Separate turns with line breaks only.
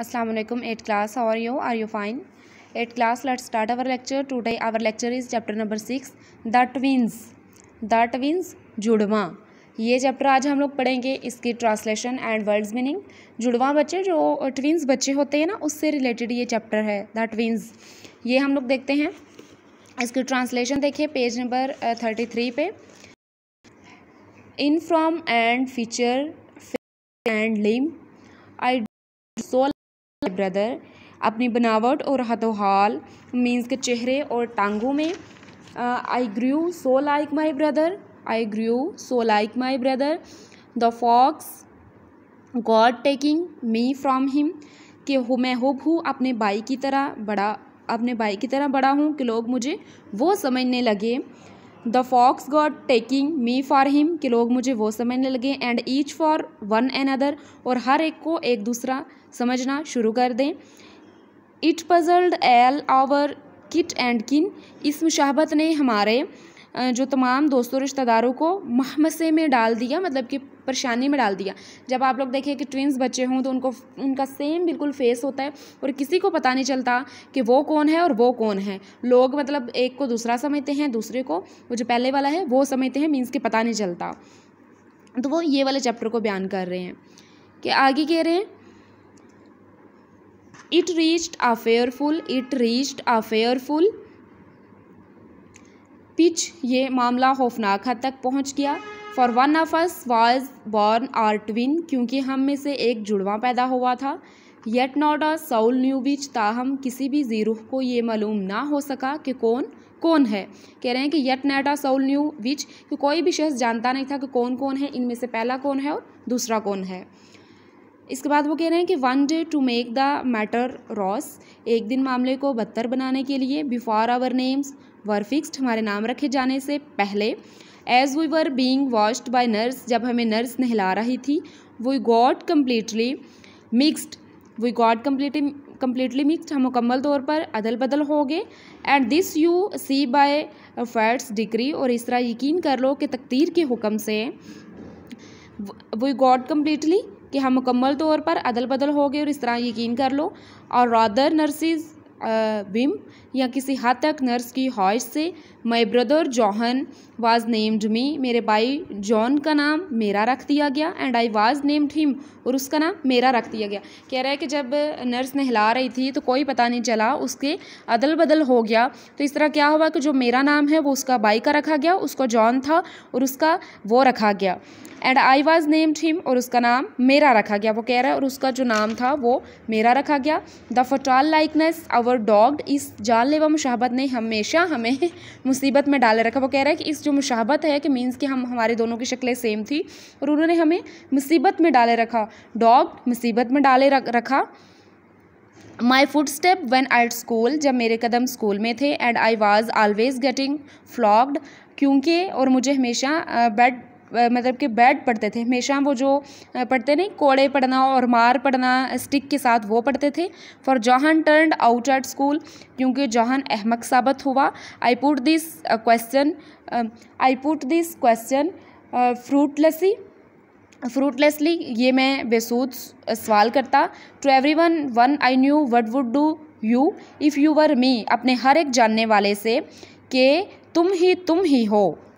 अस्सलाम वालेकुम eight class are you are you fine eight class let's start our lecture today our lecture is chapter number six the twins the twins जुड़वा ये chapter आज हम लोग पढ़ेंगे इसकी ट्रांसलेशन एंड वर्ड्स मीनिंग जुड़वा बच्चे जो ट्विंस बच्चे होते हैं ना उससे रिलेटेड ये चैप्टर है द ट्विंस ये हम लोग देखते हैं इसकी ट्रांसलेशन देखिए पेज नंबर थर्टी थ्री पे in from and feature and limb I soul brother अपनी बनावट और हतोहाल मीन्स के चेहरे और टांगों में I grew so like my brother I grew so like my brother the folks got taking me from him कि हो मैं होप हूँ अपने भाई की तरह बड़ा अपने भाई की तरह बड़ा हूँ कि लोग मुझे वो समझने लगे the folks got taking me for him कि लोग मुझे वो समझने लगे and each for one another और हर एक को एक दूसरा समझना शुरू कर दें it puzzled all our kith and kin इस मुशाहबत ने हमारे जो तमाम दोस्तों रिश्तेदारों को महमसे में डाल दिया मतलब कि परेशानी में डाल दिया जब आप लोग देखें कि ट्विंस बच्चे हों तो उनको उनका सेम बिल्कुल फेस होता है और किसी को पता नहीं चलता कि वो कौन है और वो कौन है लोग मतलब एक को दूसरा समझते हैं दूसरे को वो जो पहले वाला है वो समझते हैं मीन्स के पता नहीं चलता तो वो ये वाले चैप्टर को बयान कर रहे हैं कि आगे कह रहे हैं it reached a fearful it reached a fearful pitch ये मामला खौफनाक हद तक पहुँच गया for one of us was born a twin क्योंकि हम में से एक जुड़वा पैदा हुआ था yet not a soul knew which ताहम किसी भी जीरो को ये मालूम ना हो सका कि कौन कौन है कह रहे हैं कि yet not a soul knew which कि कोई भी शख्स जानता नहीं था कि कौन कौन है इनमें से पहला कौन है और दूसरा कौन है इसके बाद वो कह रहे हैं कि one day to make the matter worse एक दिन मामले को बदतर बनाने के लिए before our names were fixed हमारे नाम रखे जाने से पहले as we were being washed by nurse जब हमें नर्स नहला रही थी we got completely mixed we got completely completely mixed हम मुकम्मल तौर पर अदल बदल हो गए and thus you see by fate's degree और इस तरह यकीन कर लो कि तकदीर के हुक्म से वी गॉड कम्प्लीटली कि हम मुकम्मल तौर पर अदल बदल हो गए और इस तरह यकीन कर लो और रादर नर्सिस विम या किसी हद तक नर्स की ख्वाहिश से my brother John was named me मेरे भाई जॉन का नाम मेरा रख दिया गया and I was named him और उसका नाम मेरा रख दिया गया कह रहा है कि जब नर्स नहला रही थी तो कोई पता नहीं चला उसके अदल बदल हो गया तो इस तरह क्या हुआ कि जो मेरा नाम है वो उसका भाई का रखा गया उसको जॉन था और उसका वो रखा गया and I was named him और उसका नाम मेरा रखा गया वो कह रहा है और उसका जो नाम था वो मेरा रखा गया the fatal likeness our our dogged इस जानलेवा मुशाहबत ने हमेशा हमें मुसीबत में डाले रखा वो कह रहा है कि इस जो मुशाहबत है कि मीन्स कि हम हमारे दोनों की शक्लें सेम थी और उन्होंने हमें मुसीबत में डाले रखा डॉग मुसीबत में डाले रखा my foot step when at school जब मेरे कदम स्कूल में थे and I was always getting flogged क्योंकि और मुझे हमेशा बेड मतलब कि बैट पढ़ते थे हमेशा वो जो पढ़ते नहीं कोड़े पढ़ना और मार पढ़ना स्टिक के साथ वो पढ़ते थे for John turn out at school क्योंकि जॉहन अहमक साबित हुआ I put this question I put this question fruitlessly fruitlessly ये मैं बेसूद सवाल करता to every one one I knew what would do you if you were me अपने हर एक जानने वाले से कि तुम ही तुम ही हो